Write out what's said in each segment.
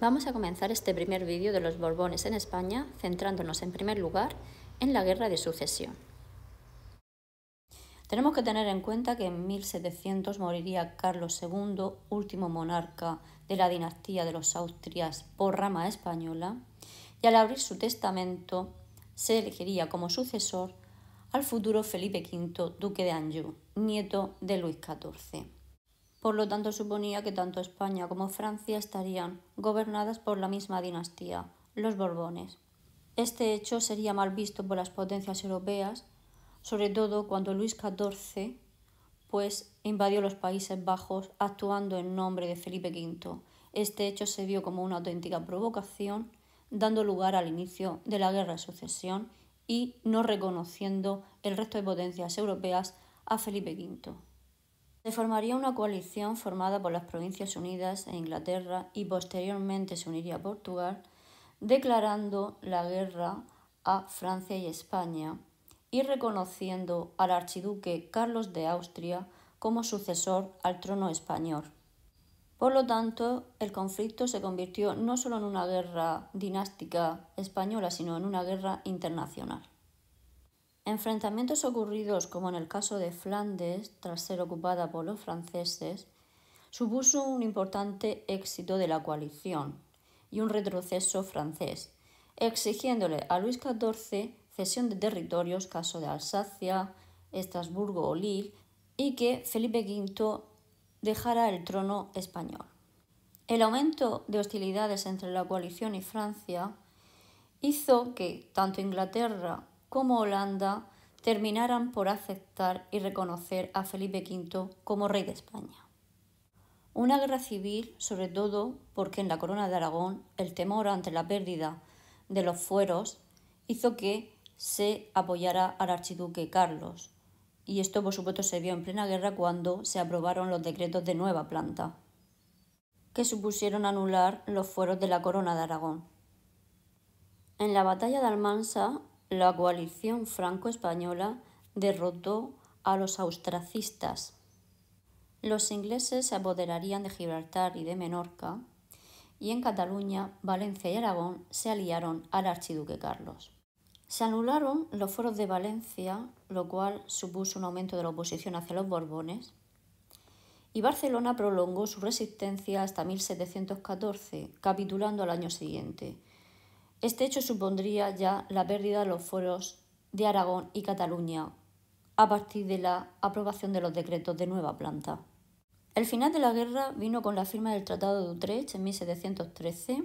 Vamos a comenzar este primer vídeo de los Borbones en España, centrándonos en primer lugar en la Guerra de Sucesión. Tenemos que tener en cuenta que en 1700 moriría Carlos II, último monarca de la dinastía de los Austrias por rama española, y al abrir su testamento se elegiría como sucesor al futuro Felipe V, duque de Anjou, nieto de Luis XIV. Por lo tanto, suponía que tanto España como Francia estarían gobernadas por la misma dinastía, los Borbones. Este hecho sería mal visto por las potencias europeas, sobre todo cuando Luis XIV pues invadió los Países Bajos actuando en nombre de Felipe V. Este hecho se vio como una auténtica provocación dando lugar al inicio de la Guerra de Sucesión y no reconociendo el resto de potencias europeas a Felipe V. Se formaría una coalición formada por las Provincias Unidas e Inglaterra y posteriormente se uniría a Portugal, declarando la guerra a Francia y España y reconociendo al archiduque Carlos de Austria como sucesor al trono español. Por lo tanto, el conflicto se convirtió no solo en una guerra dinástica española, sino en una guerra internacional. Enfrentamientos ocurridos, como en el caso de Flandes, tras ser ocupada por los franceses, supuso un importante éxito de la coalición y un retroceso francés, exigiéndole a Luis XIV cesión de territorios, caso de Alsacia, Estrasburgo o Lille, y que Felipe V dejara el trono español. El aumento de hostilidades entre la coalición y Francia hizo que tanto Inglaterra como Holanda terminaran por aceptar y reconocer a Felipe V como rey de España. Una guerra civil, sobre todo porque en la corona de Aragón el temor ante la pérdida de los fueros hizo que se apoyara al archiduque Carlos, y esto por supuesto se vio en plena guerra cuando se aprobaron los decretos de nueva planta, que supusieron anular los fueros de la corona de Aragón. En la batalla de Almansa, la coalición franco-española derrotó a los austracistas. Los ingleses se apoderarían de Gibraltar y de Menorca, y en Cataluña, Valencia y Aragón se aliaron al archiduque Carlos. Se anularon los foros de Valencia, lo cual supuso un aumento de la oposición hacia los Borbones, y Barcelona prolongó su resistencia hasta 1714, capitulando al año siguiente. Este hecho supondría ya la pérdida de los foros de Aragón y Cataluña a partir de la aprobación de los decretos de nueva planta. El final de la guerra vino con la firma del Tratado de Utrecht en 1713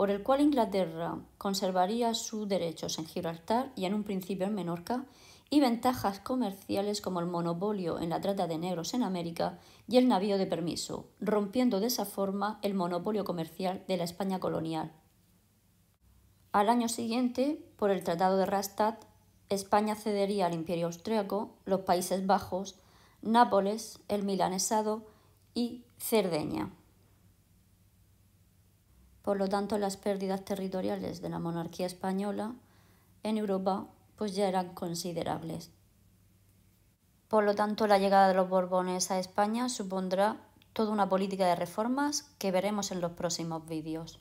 por el cual Inglaterra conservaría sus derechos en Gibraltar y en un principio en Menorca, y ventajas comerciales como el monopolio en la trata de negros en América y el navío de permiso, rompiendo de esa forma el monopolio comercial de la España colonial. Al año siguiente, por el Tratado de Rastatt, España cedería al Imperio Austriaco, los Países Bajos, Nápoles, el Milanesado y Cerdeña. Por lo tanto, las pérdidas territoriales de la monarquía española en Europa pues ya eran considerables. Por lo tanto, la llegada de los Borbones a España supondrá toda una política de reformas que veremos en los próximos vídeos.